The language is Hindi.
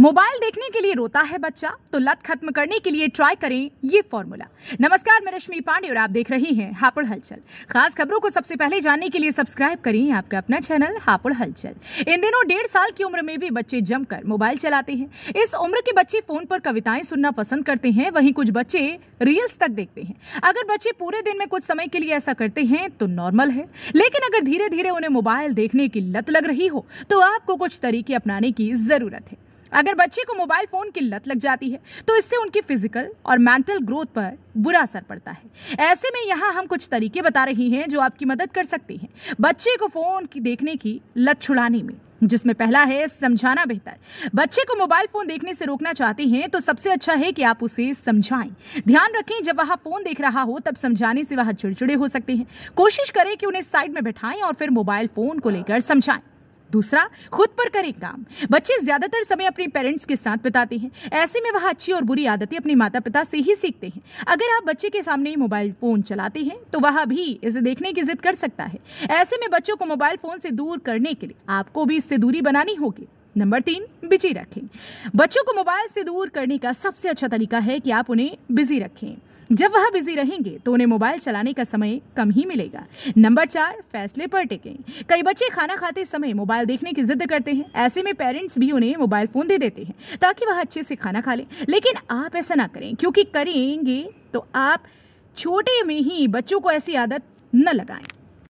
मोबाइल देखने के लिए रोता है बच्चा तो लत खत्म करने के लिए ट्राई करें ये फॉर्मूला नमस्कार मैं रश्मि पांडे और आप देख रही हैं हापुड़ हलचल खास खबरों को सबसे पहले जानने के लिए सब्सक्राइब करें आपका अपना चैनल हापुड़ हलचल इन दिनों डेढ़ साल की उम्र में भी बच्चे जमकर मोबाइल चलाते हैं इस उम्र के बच्चे फोन पर कविताएं सुनना पसंद करते हैं वहीं कुछ बच्चे रील्स तक देखते हैं अगर बच्चे पूरे दिन में कुछ समय के लिए ऐसा करते हैं तो नॉर्मल है लेकिन अगर धीरे धीरे उन्हें मोबाइल देखने की लत लग रही हो तो आपको कुछ तरीके अपनाने की जरूरत है अगर बच्चे को मोबाइल फ़ोन की लत लग जाती है तो इससे उनकी फिजिकल और मेंटल ग्रोथ पर बुरा असर पड़ता है ऐसे में यहाँ हम कुछ तरीके बता रही हैं जो आपकी मदद कर सकते हैं बच्चे को फ़ोन की देखने की लत छुड़ाने में जिसमें पहला है समझाना बेहतर बच्चे को मोबाइल फोन देखने से रोकना चाहते हैं तो सबसे अच्छा है कि आप उसे समझाएं ध्यान रखें जब वह फोन देख रहा हो तब समझाने से वह चिड़चिड़े हो सकते हैं कोशिश करें कि उन्हें साइड में बैठाएं और फिर मोबाइल फोन को लेकर समझाएं दूसरा खुद पर करें काम बच्चे ज्यादातर समय अपने पेरेंट्स के साथ बिताते हैं ऐसे में वह अच्छी और बुरी आदतें अपने माता पिता से ही सीखते हैं अगर आप बच्चे के सामने मोबाइल फोन चलाते हैं तो वह भी इसे देखने की जिद कर सकता है ऐसे में बच्चों को मोबाइल फोन से दूर करने के लिए आपको भी इससे दूरी बनानी होगी नंबर तीन बिजी रखें बच्चों को मोबाइल से दूर करने का सबसे अच्छा तरीका है कि आप उन्हें बिजी रखें जब वह बिजी रहेंगे तो उन्हें मोबाइल चलाने का समय कम ही मिलेगा नंबर चार फैसले पर टिकें कई बच्चे खाना खाते समय मोबाइल देखने की जिद करते हैं ऐसे में पेरेंट्स भी उन्हें मोबाइल फोन दे देते हैं ताकि वह अच्छे से खाना खा लें लेकिन आप ऐसा ना करें क्योंकि करेंगे तो आप छोटे में ही बच्चों को ऐसी आदत न लगाएं